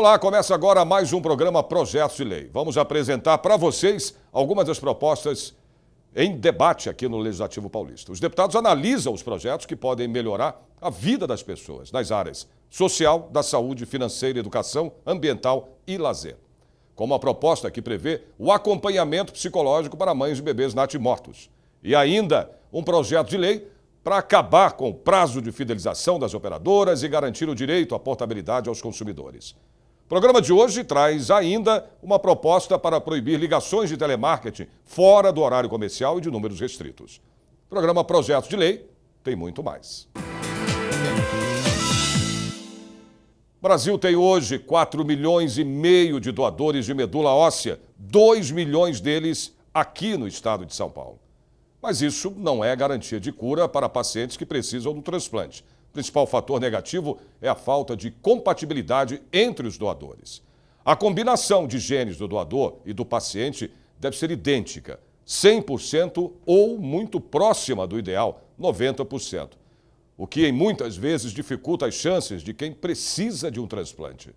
Olá, começa agora mais um programa Projetos de Lei. Vamos apresentar para vocês algumas das propostas em debate aqui no Legislativo Paulista. Os deputados analisam os projetos que podem melhorar a vida das pessoas nas áreas social, da saúde, financeira, educação, ambiental e lazer. Como a proposta que prevê o acompanhamento psicológico para mães de bebês natimortos. E ainda um projeto de lei para acabar com o prazo de fidelização das operadoras e garantir o direito à portabilidade aos consumidores. O programa de hoje traz ainda uma proposta para proibir ligações de telemarketing fora do horário comercial e de números restritos. O programa Projeto de Lei tem muito mais. O Brasil tem hoje 4 milhões e meio de doadores de medula óssea, 2 milhões deles aqui no estado de São Paulo. Mas isso não é garantia de cura para pacientes que precisam do transplante. O principal fator negativo é a falta de compatibilidade entre os doadores. A combinação de genes do doador e do paciente deve ser idêntica, 100% ou muito próxima do ideal, 90%, o que muitas vezes dificulta as chances de quem precisa de um transplante.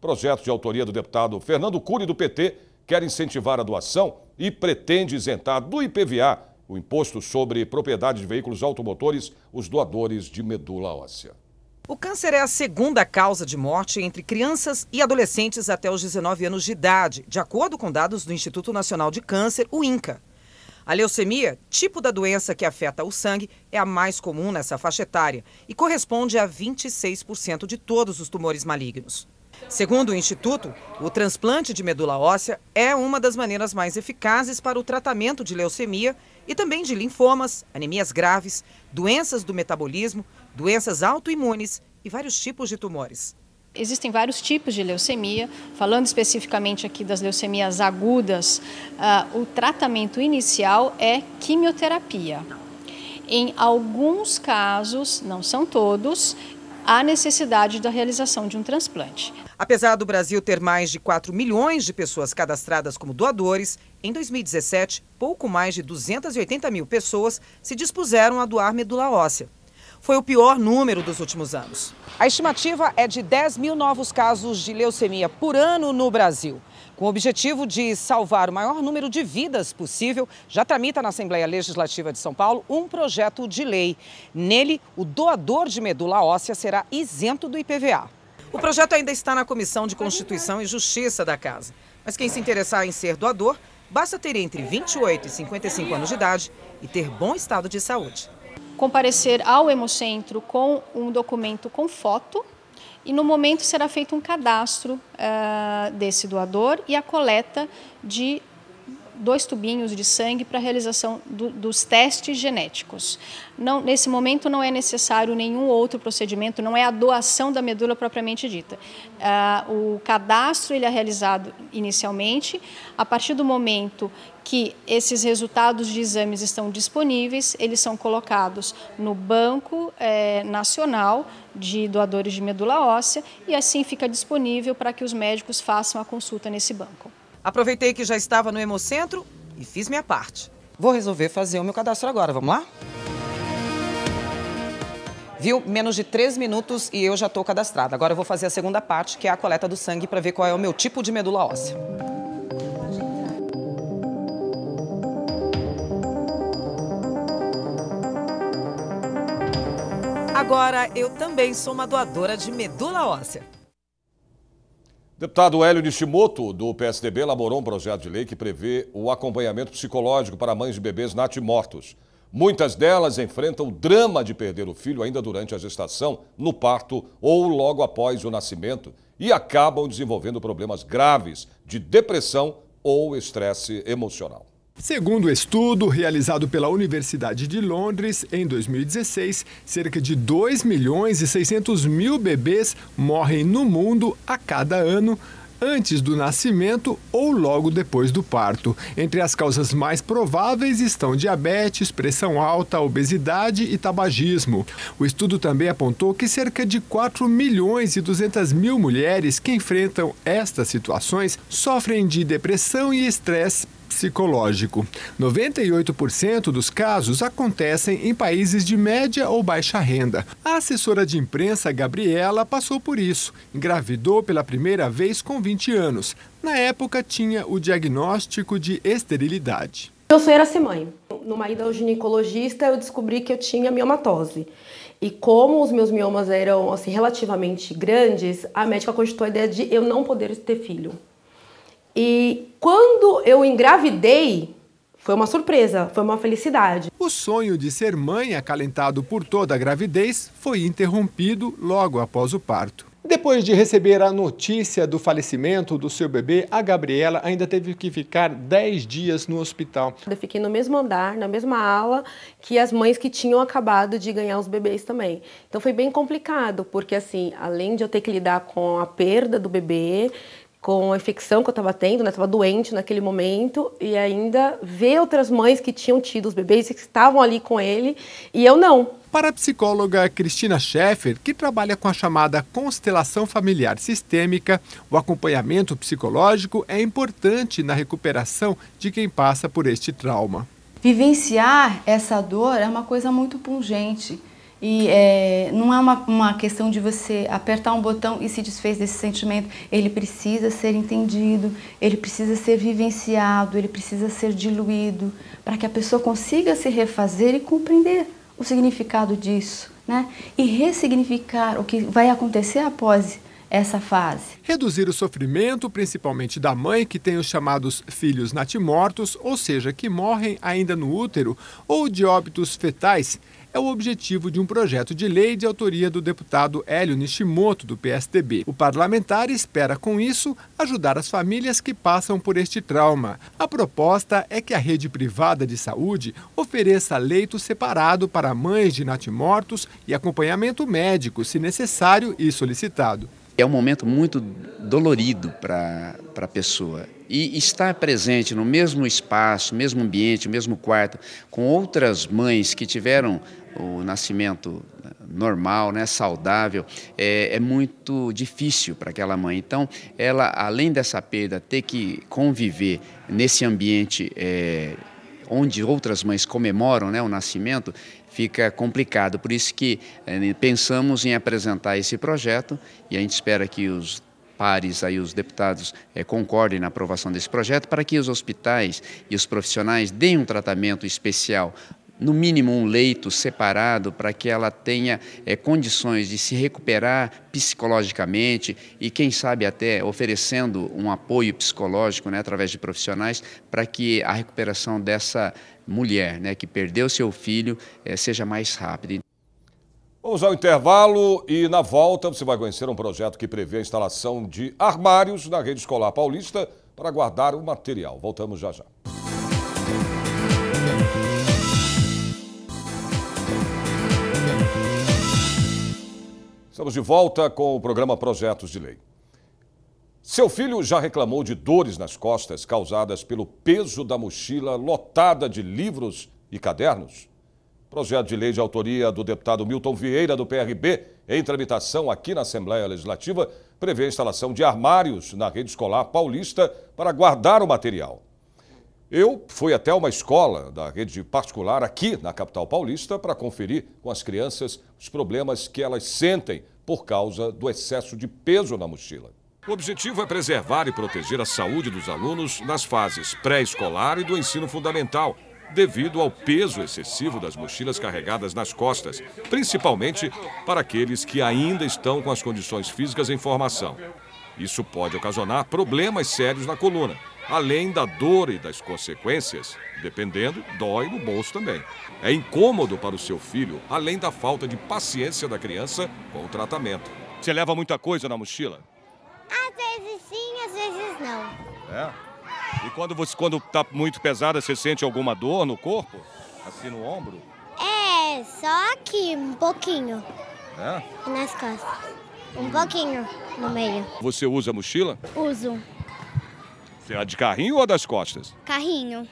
Projetos projeto de autoria do deputado Fernando Cury, do PT, quer incentivar a doação e pretende isentar do IPVA o imposto sobre propriedade de veículos automotores, os doadores de medula óssea. O câncer é a segunda causa de morte entre crianças e adolescentes até os 19 anos de idade, de acordo com dados do Instituto Nacional de Câncer, o INCA. A leucemia, tipo da doença que afeta o sangue, é a mais comum nessa faixa etária e corresponde a 26% de todos os tumores malignos. Segundo o Instituto, o transplante de medula óssea é uma das maneiras mais eficazes para o tratamento de leucemia e também de linfomas, anemias graves, doenças do metabolismo, doenças autoimunes e vários tipos de tumores. Existem vários tipos de leucemia. Falando especificamente aqui das leucemias agudas, uh, o tratamento inicial é quimioterapia. Em alguns casos, não são todos, a necessidade da realização de um transplante. Apesar do Brasil ter mais de 4 milhões de pessoas cadastradas como doadores, em 2017, pouco mais de 280 mil pessoas se dispuseram a doar medula óssea foi o pior número dos últimos anos. A estimativa é de 10 mil novos casos de leucemia por ano no Brasil. Com o objetivo de salvar o maior número de vidas possível, já tramita na Assembleia Legislativa de São Paulo um projeto de lei. Nele, o doador de medula óssea será isento do IPVA. O projeto ainda está na Comissão de Constituição e Justiça da Casa. Mas quem se interessar em ser doador, basta ter entre 28 e 55 anos de idade e ter bom estado de saúde comparecer ao Hemocentro com um documento com foto e no momento será feito um cadastro uh, desse doador e a coleta de dois tubinhos de sangue para a realização do, dos testes genéticos. Não, nesse momento não é necessário nenhum outro procedimento, não é a doação da medula propriamente dita. Ah, o cadastro ele é realizado inicialmente, a partir do momento que esses resultados de exames estão disponíveis, eles são colocados no Banco eh, Nacional de Doadores de Medula Óssea e assim fica disponível para que os médicos façam a consulta nesse banco. Aproveitei que já estava no Hemocentro e fiz minha parte. Vou resolver fazer o meu cadastro agora, vamos lá? Viu? Menos de três minutos e eu já estou cadastrada. Agora eu vou fazer a segunda parte, que é a coleta do sangue, para ver qual é o meu tipo de medula óssea. Agora eu também sou uma doadora de medula óssea. Deputado Hélio Nishimoto, do PSDB, elaborou um projeto de lei que prevê o acompanhamento psicológico para mães de bebês natimortos. Muitas delas enfrentam o drama de perder o filho ainda durante a gestação, no parto ou logo após o nascimento e acabam desenvolvendo problemas graves de depressão ou estresse emocional. Segundo o estudo realizado pela Universidade de Londres, em 2016, cerca de 2 milhões e 600 mil bebês morrem no mundo a cada ano antes do nascimento ou logo depois do parto. Entre as causas mais prováveis estão diabetes, pressão alta, obesidade e tabagismo. O estudo também apontou que cerca de 4 milhões e 200 mil mulheres que enfrentam estas situações sofrem de depressão e estresse psicológico. 98% dos casos acontecem em países de média ou baixa renda. A assessora de imprensa Gabriela passou por isso. Engravidou pela primeira vez com 20 anos. Na época, tinha o diagnóstico de esterilidade. Eu sou era ser mãe. Numa ida ao ginecologista, eu descobri que eu tinha miomatose. E como os meus miomas eram assim, relativamente grandes, a médica constatou a ideia de eu não poder ter filho. E quando eu engravidei, foi uma surpresa, foi uma felicidade. O sonho de ser mãe, acalentado por toda a gravidez, foi interrompido logo após o parto. Depois de receber a notícia do falecimento do seu bebê, a Gabriela ainda teve que ficar 10 dias no hospital. Eu fiquei no mesmo andar, na mesma ala que as mães que tinham acabado de ganhar os bebês também. Então foi bem complicado, porque assim, além de eu ter que lidar com a perda do bebê, com a infecção que eu estava tendo, né? Estava doente naquele momento e ainda ver outras mães que tinham tido os bebês e que estavam ali com ele e eu não. Para a psicóloga Cristina Schaeffer, que trabalha com a chamada constelação familiar sistêmica, o acompanhamento psicológico é importante na recuperação de quem passa por este trauma. Vivenciar essa dor é uma coisa muito pungente e é, não é uma, uma questão de você apertar um botão e se desfez desse sentimento. Ele precisa ser entendido, ele precisa ser vivenciado, ele precisa ser diluído, para que a pessoa consiga se refazer e compreender o significado disso, né? E ressignificar o que vai acontecer após essa fase. Reduzir o sofrimento, principalmente da mãe que tem os chamados filhos natimortos, ou seja, que morrem ainda no útero, ou de óbitos fetais, é o objetivo de um projeto de lei de autoria do deputado Hélio Nishimoto, do PSDB. O parlamentar espera, com isso, ajudar as famílias que passam por este trauma. A proposta é que a rede privada de saúde ofereça leito separado para mães de natimortos e acompanhamento médico, se necessário e solicitado. É um momento muito dolorido para a pessoa. E estar presente no mesmo espaço, mesmo ambiente, mesmo quarto, com outras mães que tiveram o nascimento né, normal, né, saudável, é, é muito difícil para aquela mãe. Então, ela, além dessa perda, ter que conviver nesse ambiente é, onde outras mães comemoram né, o nascimento, fica complicado. Por isso que é, pensamos em apresentar esse projeto e a gente espera que os pares aí os deputados é, concordem na aprovação desse projeto para que os hospitais e os profissionais deem um tratamento especial no mínimo um leito separado para que ela tenha é, condições de se recuperar psicologicamente e quem sabe até oferecendo um apoio psicológico né, através de profissionais para que a recuperação dessa mulher né, que perdeu seu filho é, seja mais rápida. Vamos ao intervalo e na volta você vai conhecer um projeto que prevê a instalação de armários na rede escolar paulista para guardar o material. Voltamos já já. Estamos de volta com o programa Projetos de Lei. Seu filho já reclamou de dores nas costas causadas pelo peso da mochila lotada de livros e cadernos? Projeto de lei de autoria do deputado Milton Vieira, do PRB, em tramitação aqui na Assembleia Legislativa, prevê a instalação de armários na rede escolar paulista para guardar o material. Eu fui até uma escola da rede particular aqui na capital paulista para conferir com as crianças os problemas que elas sentem por causa do excesso de peso na mochila. O objetivo é preservar e proteger a saúde dos alunos nas fases pré-escolar e do ensino fundamental, devido ao peso excessivo das mochilas carregadas nas costas, principalmente para aqueles que ainda estão com as condições físicas em formação. Isso pode ocasionar problemas sérios na coluna, além da dor e das consequências, dependendo, dói no bolso também. É incômodo para o seu filho, além da falta de paciência da criança com o tratamento. Você leva muita coisa na mochila? Às vezes sim, às vezes não. É? E quando você quando tá muito pesada, você sente alguma dor no corpo? Assim no ombro? É, só aqui um pouquinho. É? E nas costas. Um pouquinho no meio. Você usa a mochila? Uso. Você é de carrinho ou das costas? Carrinho.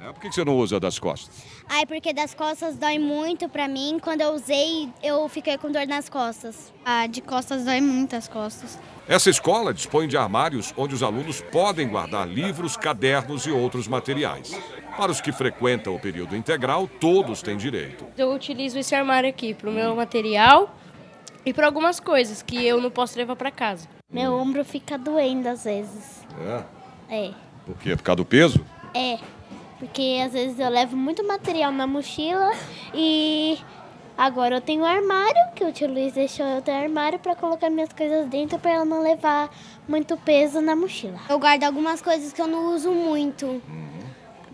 É, por que você não usa das costas? Ah, é porque das costas dói muito pra mim. Quando eu usei, eu fiquei com dor nas costas. Ah, de costas dói muito as costas. Essa escola dispõe de armários onde os alunos podem guardar livros, cadernos e outros materiais. Para os que frequentam o período integral, todos têm direito. Eu utilizo esse armário aqui para o meu material e para algumas coisas que eu não posso levar para casa. Meu ombro fica doendo às vezes. É? É. Por quê? É por causa do peso? É. Porque às vezes eu levo muito material na mochila e agora eu tenho um armário, que o tio Luiz deixou eu ter armário para colocar minhas coisas dentro para ela não levar muito peso na mochila. Eu guardo algumas coisas que eu não uso muito. Hum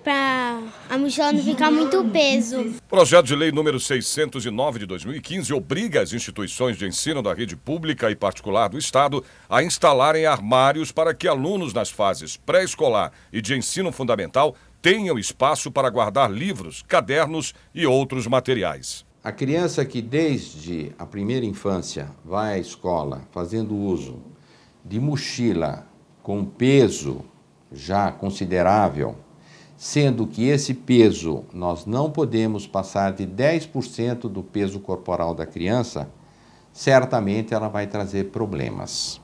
para a mochila não ficar muito peso. Projeto de Lei número 609 de 2015 obriga as instituições de ensino da rede pública e particular do Estado a instalarem armários para que alunos nas fases pré-escolar e de ensino fundamental tenham espaço para guardar livros, cadernos e outros materiais. A criança que desde a primeira infância vai à escola fazendo uso de mochila com peso já considerável, sendo que esse peso nós não podemos passar de 10% do peso corporal da criança, certamente ela vai trazer problemas.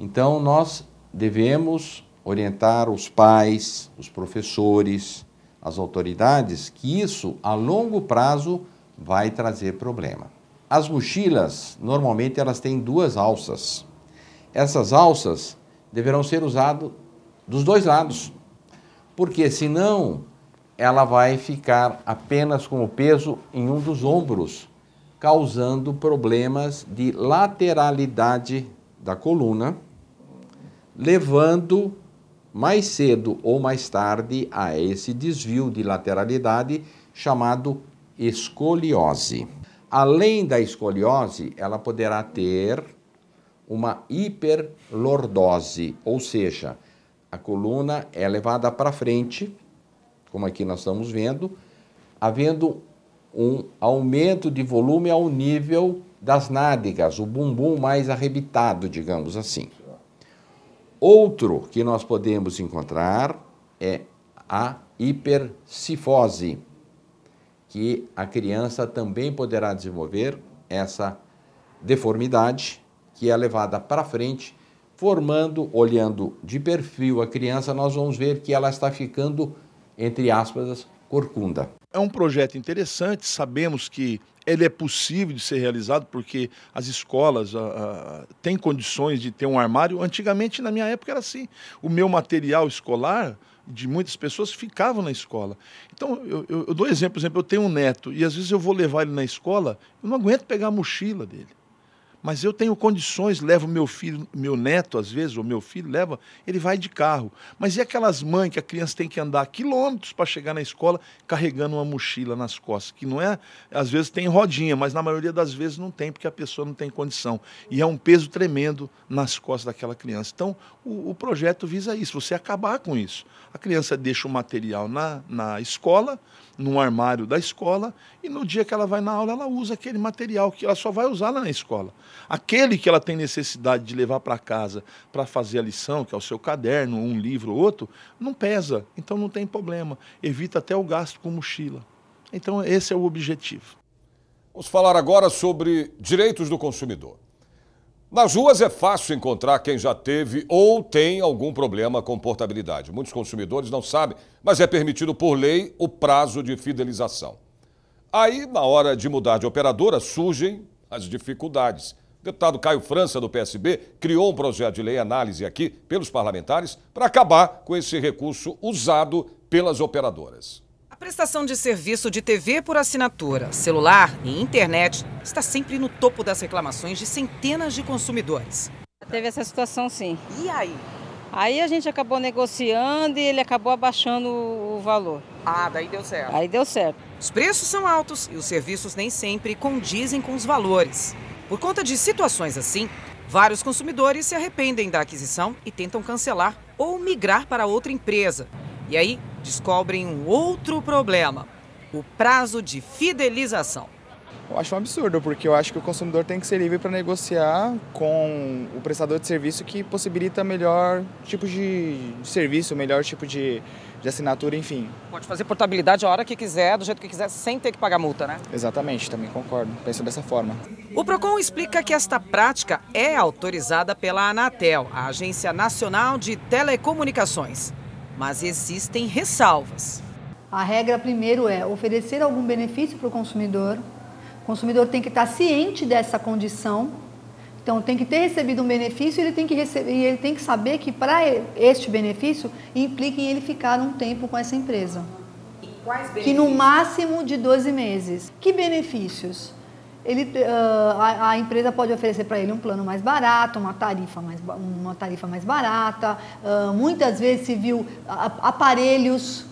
Então nós devemos orientar os pais, os professores, as autoridades que isso a longo prazo vai trazer problema. As mochilas, normalmente elas têm duas alças. Essas alças deverão ser usadas dos dois lados porque senão ela vai ficar apenas com o peso em um dos ombros, causando problemas de lateralidade da coluna, levando mais cedo ou mais tarde a esse desvio de lateralidade chamado escoliose. Além da escoliose, ela poderá ter uma hiperlordose, ou seja, a coluna é levada para frente, como aqui nós estamos vendo, havendo um aumento de volume ao nível das nádegas, o bumbum mais arrebitado, digamos assim. Outro que nós podemos encontrar é a hipercifose, que a criança também poderá desenvolver essa deformidade que é levada para frente formando, olhando de perfil a criança, nós vamos ver que ela está ficando, entre aspas, corcunda. É um projeto interessante, sabemos que ele é possível de ser realizado porque as escolas a, ah, a, ah, têm condições de ter um armário. Antigamente, na minha época, era assim. O meu material escolar de muitas pessoas ficava na escola. Então, eu, eu, eu dou exemplo, exemplo, eu tenho um neto e às vezes eu vou levar ele na escola, eu não aguento pegar a mochila dele. Mas eu tenho condições, levo meu filho, meu neto, às vezes, ou meu filho leva, ele vai de carro. Mas e aquelas mães que a criança tem que andar quilômetros para chegar na escola carregando uma mochila nas costas? Que não é, às vezes tem rodinha, mas na maioria das vezes não tem, porque a pessoa não tem condição. E é um peso tremendo nas costas daquela criança. Então, o, o projeto visa isso, você acabar com isso. A criança deixa o material na, na escola num armário da escola e no dia que ela vai na aula, ela usa aquele material que ela só vai usar lá na escola. Aquele que ela tem necessidade de levar para casa para fazer a lição, que é o seu caderno, um livro ou outro, não pesa, então não tem problema. Evita até o gasto com mochila. Então, esse é o objetivo. Vamos falar agora sobre direitos do consumidor. Nas ruas é fácil encontrar quem já teve ou tem algum problema com portabilidade. Muitos consumidores não sabem, mas é permitido por lei o prazo de fidelização. Aí, na hora de mudar de operadora, surgem as dificuldades. O deputado Caio França, do PSB, criou um projeto de lei análise aqui pelos parlamentares para acabar com esse recurso usado pelas operadoras prestação de serviço de TV por assinatura, celular e internet está sempre no topo das reclamações de centenas de consumidores. Teve essa situação, sim. E aí? Aí a gente acabou negociando e ele acabou abaixando o valor. Ah, daí deu certo. Aí deu certo. Os preços são altos e os serviços nem sempre condizem com os valores. Por conta de situações assim, vários consumidores se arrependem da aquisição e tentam cancelar ou migrar para outra empresa, e aí descobrem um outro problema: o prazo de fidelização. Eu acho um absurdo, porque eu acho que o consumidor tem que ser livre para negociar com o prestador de serviço que possibilita melhor tipo de, serviço, melhor tipo de, de assinatura, enfim. Pode fazer portabilidade a hora que quiser, do jeito que quiser, sem ter que pagar multa, né? Exatamente, também concordo. Penso dessa forma. O PROCON explica que esta prática é autorizada pela Anatel, a Agência Nacional de Telecomunicações mas existem ressalvas. A regra primeiro é oferecer algum benefício para o consumidor. O consumidor tem que estar ciente dessa condição. Então tem que ter recebido um benefício e ele tem que receber, e ele tem que saber que para este benefício implica em ele ficar um tempo com essa empresa. Que no máximo de 12 meses. Que benefícios? ele, uh, a, a, empresa pode oferecer para ele um plano mais barato, uma tarifa mais, uma tarifa mais barata. Uh, muitas vezes se viu aparelhos,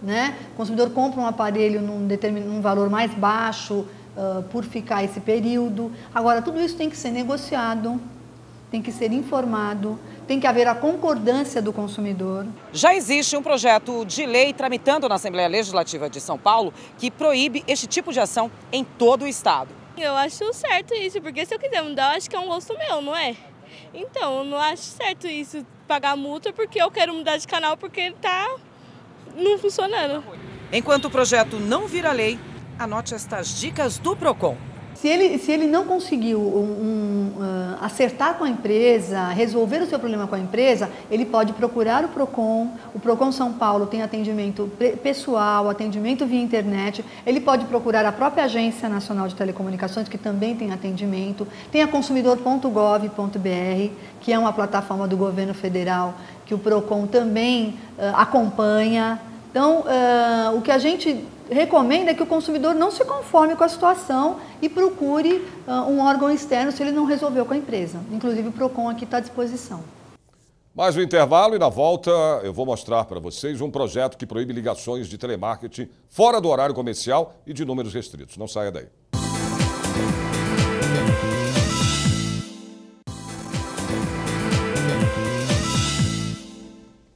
né? o consumidor compra um aparelho num, num valor mais baixo uh, por ficar esse período. Agora, tudo isso tem que ser negociado, tem que ser informado, tem que haver a concordância do consumidor. Já existe um projeto de lei tramitando na Assembleia Legislativa de São Paulo que proíbe este tipo de ação em todo o estado. Eu acho certo isso, porque se eu quiser mudar, eu acho que é um gosto meu, não é? Então, eu não acho certo isso, pagar multa, porque eu quero mudar de canal porque ele tá não funcionando. Enquanto o projeto não vira lei, anote estas dicas do PROCON. Se ele, se ele não conseguiu um, um, uh, acertar com a empresa, resolver o seu problema com a empresa, ele pode procurar o PROCON. O PROCON São Paulo tem atendimento pessoal, atendimento via internet. Ele pode procurar a própria Agência Nacional de Telecomunicações, que também tem atendimento. Tem a consumidor.gov.br, que é uma plataforma do governo federal que o PROCON também uh, acompanha. Então, uh, o que a gente recomenda que o consumidor não se conforme com a situação e procure uh, um órgão externo se ele não resolveu com a empresa. Inclusive o PROCON aqui está à disposição. Mais um intervalo e na volta eu vou mostrar para vocês um projeto que proíbe ligações de telemarketing fora do horário comercial e de números restritos. Não saia daí.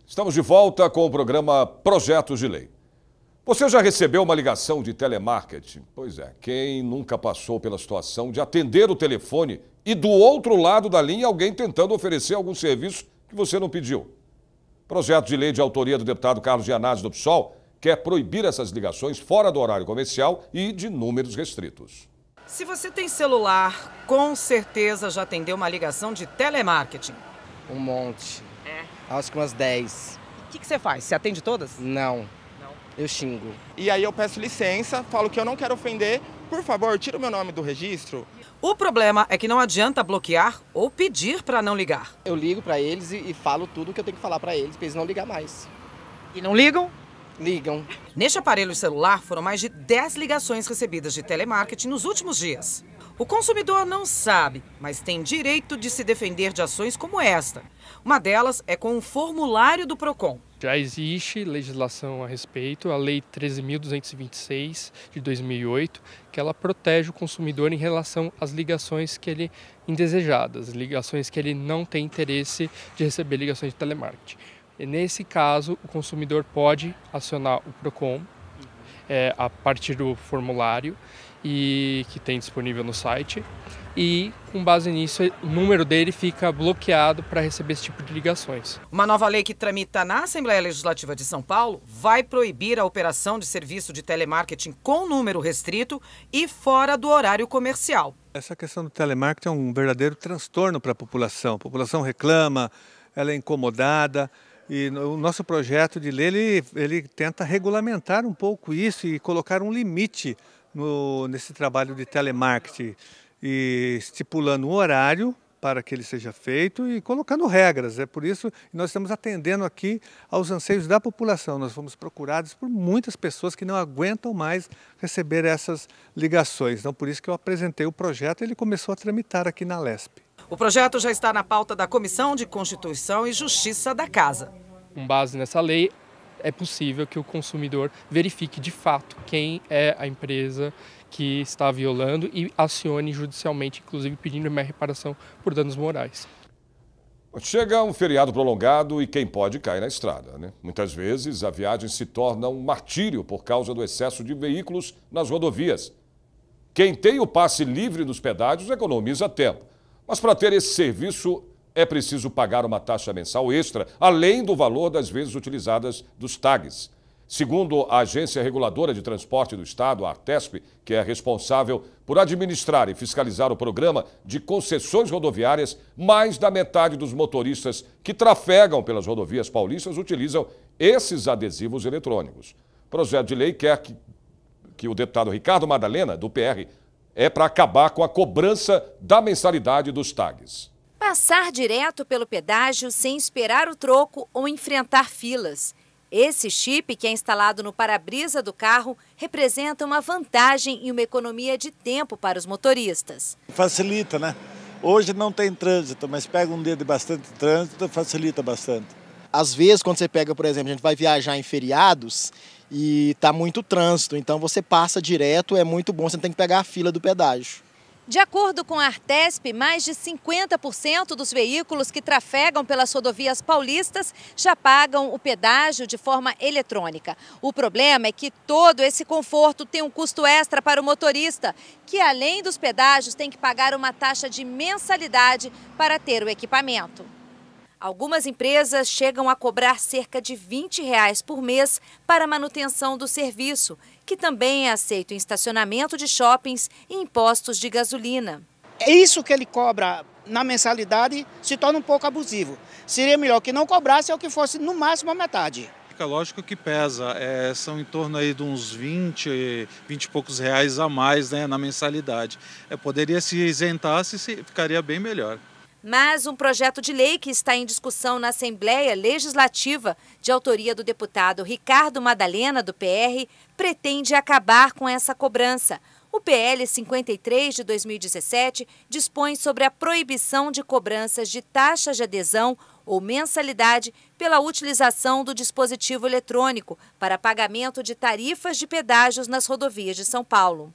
Estamos de volta com o programa Projetos de Lei. Você já recebeu uma ligação de telemarketing? Pois é, quem nunca passou pela situação de atender o telefone e do outro lado da linha alguém tentando oferecer algum serviço que você não pediu? Projeto de lei de autoria do deputado Carlos Gianazzi do PSOL quer proibir essas ligações fora do horário comercial e de números restritos. Se você tem celular, com certeza já atendeu uma ligação de telemarketing. Um monte. É. Acho que umas 10. O que, que você faz? Você atende todas? Não eu xingo. E aí eu peço licença, falo que eu não quero ofender, por favor, tira o meu nome do registro. O problema é que não adianta bloquear ou pedir para não ligar. Eu ligo para eles e, e, falo tudo o que eu tenho que falar para eles, para eles não ligar mais. E não ligam? Ligam. Neste aparelho celular foram mais de 10 ligações recebidas de telemarketing nos últimos dias. O consumidor não sabe, mas tem direito de se defender de ações como esta. Uma delas é com o formulário do PROCON. Já existe legislação a respeito, a Lei 13.226 de 2008, que ela protege o consumidor em relação às ligações que ele indesejadas, ligações que ele não tem interesse de receber ligações de telemarketing. E nesse caso, o consumidor pode acionar o PROCON é, a partir do formulário e que tem disponível no site. E, com base nisso, o número dele fica bloqueado para receber esse tipo de ligações. Uma nova lei que tramita na Assembleia Legislativa de São Paulo vai proibir a operação de serviço de telemarketing com número restrito e fora do horário comercial. Essa questão do telemarketing é um verdadeiro transtorno para a população. A população reclama, ela é incomodada. E o nosso projeto de lei ele, ele tenta regulamentar um pouco isso e colocar um limite no, nesse trabalho de telemarketing e estipulando um horário para que ele seja feito e colocando regras. É por isso que nós estamos atendendo aqui aos anseios da população. Nós fomos procurados por muitas pessoas que não aguentam mais receber essas ligações. Então, por isso que eu apresentei o projeto e ele começou a tramitar aqui na LESP. O projeto já está na pauta da Comissão de Constituição e Justiça da Casa. Com base nessa lei, é possível que o consumidor verifique de fato quem é a empresa que está violando e acione judicialmente, inclusive pedindo uma reparação por danos morais. Chega um feriado prolongado e quem pode cai na estrada. Né? Muitas vezes a viagem se torna um martírio por causa do excesso de veículos nas rodovias. Quem tem o passe livre dos pedágios economiza tempo. Mas para ter esse serviço é preciso pagar uma taxa mensal extra, além do valor das vezes utilizadas dos tags. Segundo a Agência Reguladora de Transporte do Estado, a Artesp, que é responsável por administrar e fiscalizar o programa de concessões rodoviárias, mais da metade dos motoristas que trafegam pelas rodovias paulistas utilizam esses adesivos eletrônicos. O projeto de lei quer que, que o deputado Ricardo Madalena, do PR, é para acabar com a cobrança da mensalidade dos tags. Passar direto pelo pedágio sem esperar o troco ou enfrentar filas. Esse chip que é instalado no para-brisa do carro representa uma vantagem e uma economia de tempo para os motoristas. Facilita, né? Hoje não tem trânsito, mas pega um dia de bastante trânsito, facilita bastante. Às vezes, quando você pega, por exemplo, a gente vai viajar em feriados e tá muito trânsito, então você passa direto, é muito bom, você não tem que pegar a fila do pedágio. De acordo com a Artesp, mais de 50% dos veículos que trafegam pelas rodovias paulistas já pagam o pedágio de forma eletrônica. O problema é que todo esse conforto tem um custo extra para o motorista, que além dos pedágios tem que pagar uma taxa de mensalidade para ter o equipamento. Algumas empresas chegam a cobrar cerca de 20 reais por mês para manutenção do serviço, que também é aceito em estacionamento de shoppings e impostos de gasolina. É isso que ele cobra na mensalidade se torna um pouco abusivo. Seria melhor que não cobrasse é ou que fosse no máximo a metade. Fica lógico que pesa, é, são em torno aí de uns 20, 20 e poucos reais a mais né, na mensalidade. É, poderia se isentar, se ficaria bem melhor mas um projeto de lei que está em discussão na Assembleia Legislativa, de autoria do deputado Ricardo Madalena, do PR, pretende acabar com essa cobrança. O PL 53 de 2017 dispõe sobre a proibição de cobranças de taxa de adesão ou mensalidade pela utilização do dispositivo eletrônico para pagamento de tarifas de pedágios nas rodovias de São Paulo.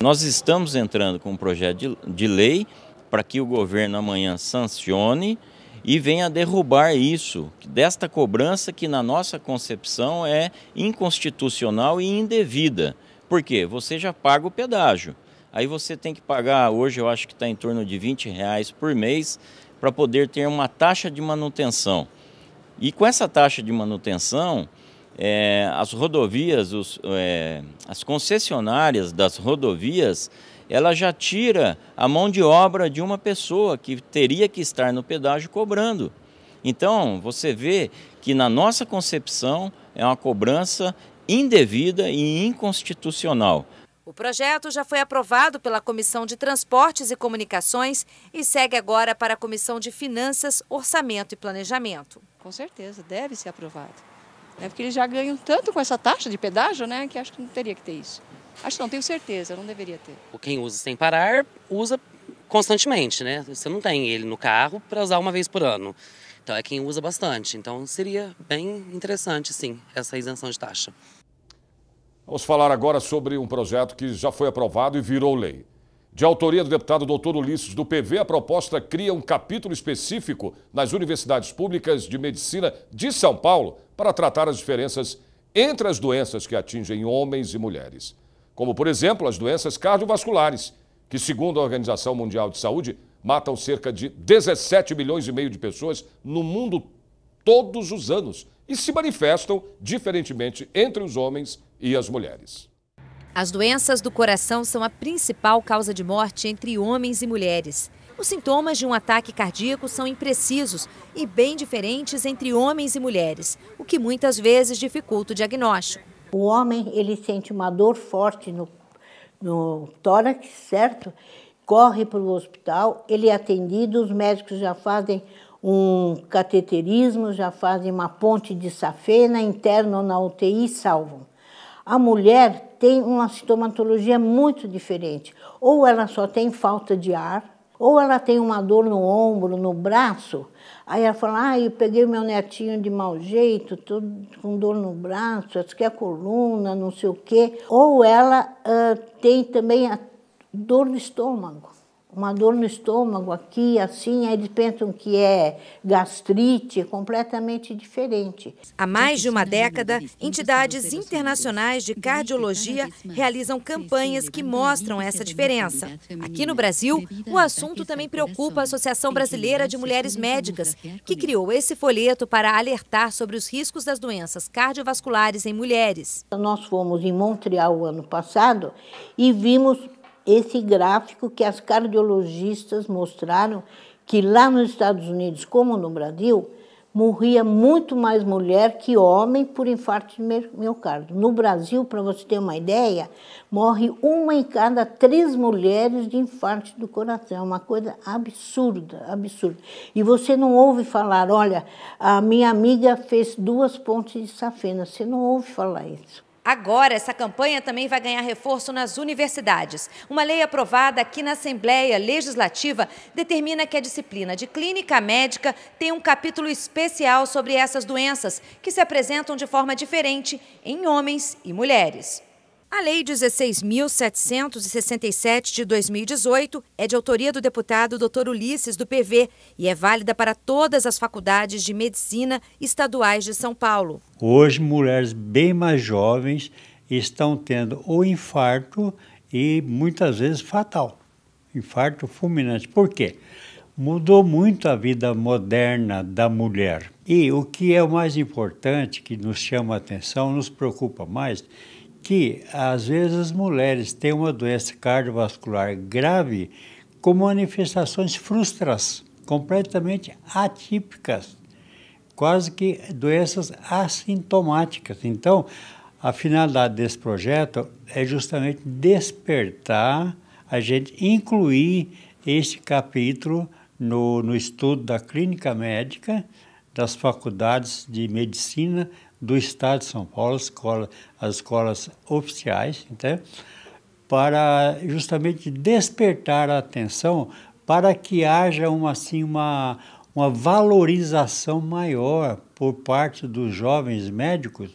Nós estamos entrando com um projeto de lei para que o governo amanhã sancione e venha derrubar isso, desta cobrança que, na nossa concepção, é inconstitucional e indevida. Por quê? Você já paga o pedágio. Aí você tem que pagar, hoje eu acho que está em torno de 20 reais por mês, para poder ter uma taxa de manutenção. E com essa taxa de manutenção, é, as rodovias, os, é, as concessionárias das rodovias, ela já tira a mão de obra de uma pessoa que teria que estar no pedágio cobrando. Então, você vê que na nossa concepção é uma cobrança indevida e inconstitucional. O projeto já foi aprovado pela Comissão de Transportes e Comunicações e segue agora para a Comissão de Finanças, Orçamento e Planejamento. Com certeza, deve ser aprovado. É porque eles já ganham tanto com essa taxa de pedágio, né, que acho que não teria que ter isso. Acho não, tenho certeza, não deveria ter. Quem usa sem parar, usa constantemente, né? Você não tem ele no carro para usar uma vez por ano. Então é quem usa bastante. Então seria bem interessante, sim, essa isenção de taxa. Vamos falar agora sobre um projeto que já foi aprovado e virou lei. De autoria do deputado doutor Ulisses do PV, a proposta cria um capítulo específico nas universidades públicas de medicina de São Paulo para tratar as diferenças entre as doenças que atingem homens e mulheres como, por exemplo, as doenças cardiovasculares, que, segundo a Organização Mundial de Saúde, matam cerca de 17 milhões e meio de pessoas no mundo todos os anos e se manifestam diferentemente entre os homens e as mulheres. As doenças do coração são a principal causa de morte entre homens e mulheres. Os sintomas de um ataque cardíaco são imprecisos e bem diferentes entre homens e mulheres, o que muitas vezes dificulta o diagnóstico. O homem ele sente uma dor forte no, no tórax, certo? Corre para o hospital, ele é atendido, os médicos já fazem um cateterismo, já fazem uma ponte de safena, internam na UTI e salvam. A mulher tem uma sintomatologia muito diferente. Ou ela só tem falta de ar, ou ela tem uma dor no ombro, no braço, aí ela fala, ah, eu peguei meu netinho de mau jeito, tô com dor no braço, acho que é coluna, não sei o quê. Ou ela uh, tem também a dor no estômago uma dor no estômago aqui, assim, aí eles pensam que é gastrite, é completamente diferente. Há mais de uma década, entidades internacionais de cardiologia realizam campanhas que mostram essa diferença. Aqui no Brasil, o assunto também preocupa a Associação Brasileira de Mulheres Médicas, que criou esse folheto para alertar sobre os riscos das doenças cardiovasculares em mulheres. Nós fomos em Montreal ano passado e vimos esse gráfico que as cardiologistas mostraram que lá nos Estados Unidos, como no Brasil, morria muito mais mulher que homem por infarto de miocárdio. No Brasil, para você ter uma ideia, morre uma em cada três mulheres de infarto do coração. É uma coisa absurda, absurda. E você não ouve falar, olha, a minha amiga fez duas pontes de safena. Você não ouve falar isso. Agora, essa campanha também vai ganhar reforço nas universidades. Uma lei aprovada aqui na Assembleia Legislativa determina que a disciplina de clínica médica tem um capítulo especial sobre essas doenças, que se apresentam de forma diferente em homens e mulheres. A Lei 16.767 de 2018 é de autoria do deputado Dr. Ulisses, do PV, e é válida para todas as faculdades de medicina estaduais de São Paulo. Hoje, mulheres bem mais jovens estão tendo o infarto e muitas vezes fatal infarto fulminante. Por quê? Mudou muito a vida moderna da mulher. E o que é o mais importante, que nos chama a atenção, nos preocupa mais, que às vezes as mulheres têm uma doença cardiovascular grave com manifestações frustras, completamente atípicas, quase que doenças assintomáticas. Então, a finalidade desse projeto é justamente despertar, a gente incluir este capítulo no, no estudo da clínica médica, das faculdades de medicina, do Estado de São Paulo, as escolas, as escolas oficiais, então, para justamente despertar a atenção para que haja uma, assim, uma, uma valorização maior por parte dos jovens médicos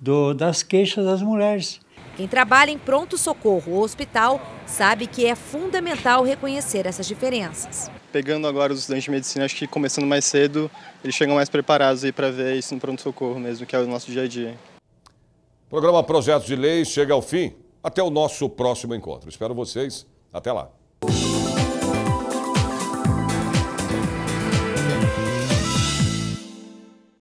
do, das queixas das mulheres. Quem trabalha em pronto-socorro ou hospital sabe que é fundamental reconhecer essas diferenças pegando agora os estudantes de medicina, acho que começando mais cedo, eles chegam mais preparados aí para ver isso no pronto-socorro mesmo, que é o nosso dia a dia. O programa Projetos de Lei chega ao fim. Até o nosso próximo encontro. Espero vocês. Até lá.